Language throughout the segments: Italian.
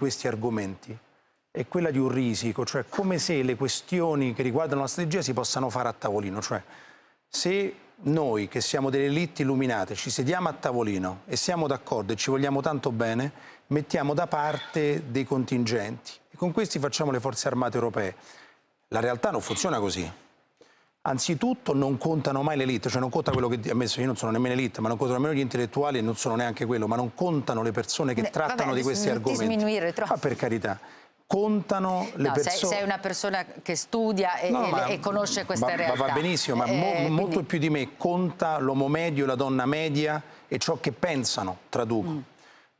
questi argomenti è quella di un risico, cioè come se le questioni che riguardano la strategia si possano fare a tavolino, cioè se noi che siamo delle elite illuminate ci sediamo a tavolino e siamo d'accordo e ci vogliamo tanto bene, mettiamo da parte dei contingenti e con questi facciamo le forze armate europee. La realtà non funziona così. Anzitutto non contano mai l'elite, cioè non conta quello che ammesso io non sono nemmeno l'elite, ma non contano nemmeno gli intellettuali e non sono neanche quello, ma non contano le persone che Beh, trattano vabbè, di questi argomenti. Diminuire troppo. Ma per carità contano le no, persone. Sei, sei una persona che studia e, no, e, e conosce questa va, realtà. Va benissimo, ma eh, mo, eh, quindi... molto più di me conta l'uomo medio, la donna media e ciò che pensano, traduco. Mm.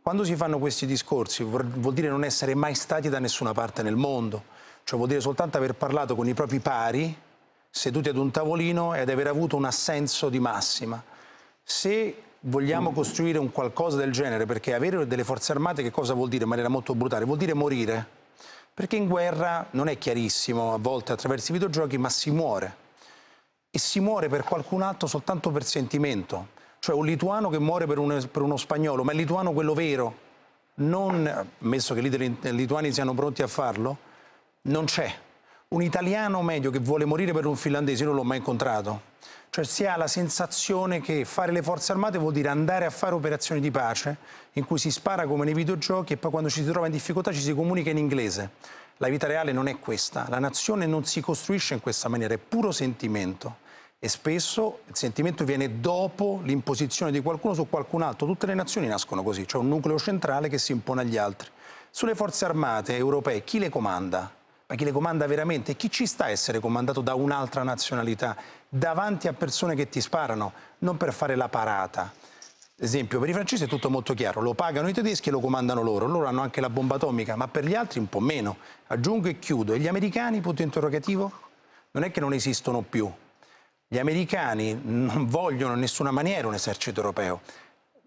Quando si fanno questi discorsi vuol dire non essere mai stati da nessuna parte nel mondo, cioè vuol dire soltanto aver parlato con i propri pari seduti ad un tavolino e ad aver avuto un assenso di massima. Se vogliamo mm. costruire un qualcosa del genere, perché avere delle forze armate che cosa vuol dire in maniera molto brutale? Vuol dire morire. Perché in guerra non è chiarissimo, a volte attraverso i videogiochi, ma si muore. E si muore per qualcun altro soltanto per sentimento. Cioè un lituano che muore per, un, per uno spagnolo, ma il lituano quello vero, non, ammesso che i lituani siano pronti a farlo, non c'è un italiano medio che vuole morire per un finlandese, io non l'ho mai incontrato. Cioè si ha la sensazione che fare le forze armate vuol dire andare a fare operazioni di pace in cui si spara come nei videogiochi e poi quando ci si trova in difficoltà ci si comunica in inglese. La vita reale non è questa, la nazione non si costruisce in questa maniera, è puro sentimento e spesso il sentimento viene dopo l'imposizione di qualcuno su qualcun altro. Tutte le nazioni nascono così, c'è cioè un nucleo centrale che si impone agli altri. Sulle forze armate europee chi le comanda? ma chi le comanda veramente? Chi ci sta a essere comandato da un'altra nazionalità davanti a persone che ti sparano, non per fare la parata? Esempio, per i francesi è tutto molto chiaro, lo pagano i tedeschi e lo comandano loro, loro hanno anche la bomba atomica, ma per gli altri un po' meno. Aggiungo e chiudo, e gli americani, punto interrogativo, non è che non esistono più. Gli americani non vogliono in nessuna maniera un esercito europeo,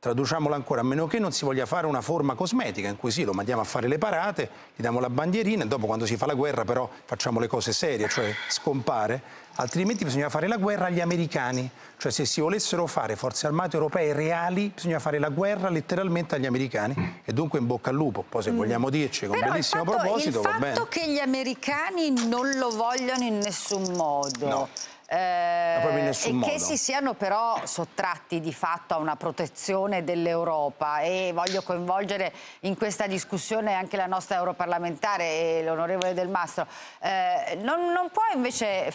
traduciamolo ancora, a meno che non si voglia fare una forma cosmetica in cui sì, lo mandiamo a fare le parate, gli diamo la bandierina e dopo quando si fa la guerra però facciamo le cose serie, cioè scompare, altrimenti bisogna fare la guerra agli americani, cioè se si volessero fare forze armate europee reali bisogna fare la guerra letteralmente agli americani mm. e dunque in bocca al lupo, poi se mm. vogliamo dirci con però bellissimo fatto, proposito va bene. Il fatto che gli americani non lo vogliono in nessun modo... No eh, e modo. che si siano però sottratti di fatto a una protezione dell'Europa e voglio coinvolgere in questa discussione anche la nostra europarlamentare e eh, l'onorevole Del Mastro. Eh, non, non può invece